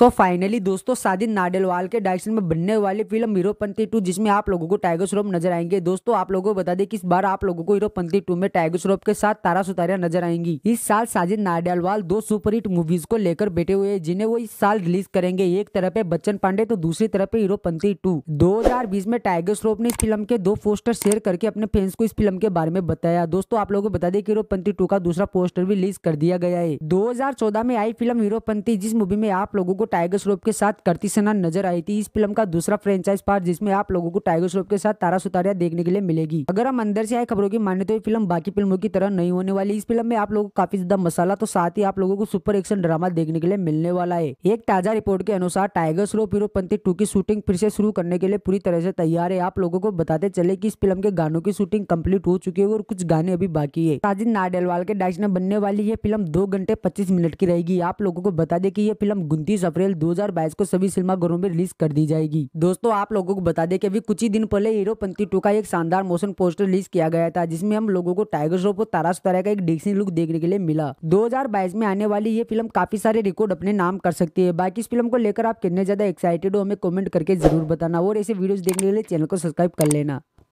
सो so finally दोस्तों साजिद नाडेलवाल के direction में बनने वाली फिल्म हीरोपंथी टू जिसमें आप लोगों को टाइगर श्रॉफ नजर आएंगे दोस्तों आप लोगों को बता दें कि इस बार आप लोगों को हीरोपंथी टू में टाइगर श्रॉफ के साथ तारा सुतारिया नजर आएंगी इस साल साजिद नाडेलवाल दो सुपरहिट मूवीज को लेकर बैठे हुए हैं जिन्हें वो इस साल रिलीज करेंगे एक तरफ है बच्चन पांडे तो दूसरी तरफ है हीरोपंथी टू दो में टाइगर श्रॉफ ने इस फिल्म के दो पोस्टर शेयर करके अपने फैंस को इस फिल्म के बारे में बताया दोस्तों आप लोगों को बता दें कि हीरोपंथी टू का दूसरा पोस्टर भी रिलीज कर दिया गया है दो में आई फिल्म हीरोपंथी जिस मूवी में आप लोगों को टाइगर श्रोफ के साथ करती सेना नजर आई थी इस फिल्म का दूसरा फ्रेंचाइज पार्ट जिसमें आप लोगों को टाइगर श्रॉफ के साथ तारा सुतारिया देखने के लिए मिलेगी अगर हम अंदर से आई खबरों की माने तो ये फिल्म बाकी फिल्मों की तरह नहीं होने वाली इस फिल्म में आप लोगों को काफी ज्यादा मसाला तो साथ ही आप लोगों को सुपर एक्शन ड्रामा देखने के लिए मिलने वाला है एक ताजा रिपोर्ट के अनुसार टाइगर श्रॉफ हीरोपंथी टू की शूटिंग फिर से शुरू करने के लिए पूरी तरह से तैयार है आप लोगों को बताते चले की इस फिल्म के गानों की शूटिंग कम्प्लीट हो चुकी है और कुछ गाने अभी बाकी है साजिद नाडेलवाल के डायरेक्शन बनने वाली ये फिल्म दो घंटे पच्चीस मिनट की रहेगी आप लोगों को बता दे की ये फिल्म गुंतीस अप्रैल 2022 को सभी सिनेमाघरों में रिलीज कर दी जाएगी दोस्तों आप लोगों को बता दें कि अभी कुछ ही दिन पहले हीरो पंथी टू का एक शानदार मोशन पोस्टर रिलीज किया गया था जिसमें हम लोगों को टाइगर श्रॉफ और तारा सुतारा का एक डिक्सिंग लुक देखने के लिए मिला दो में आने वाली ये फिल्म काफी सारे रिकॉर्ड अपने नाम कर सकती है बाकी इस फिल्म को लेकर आप कितने ज्यादा एक्साइटेड हो हमें कमेंट करके जरूर बताना और ऐसे वीडियोस देखने के लिए चैनल को सब्सक्राइब कर लेना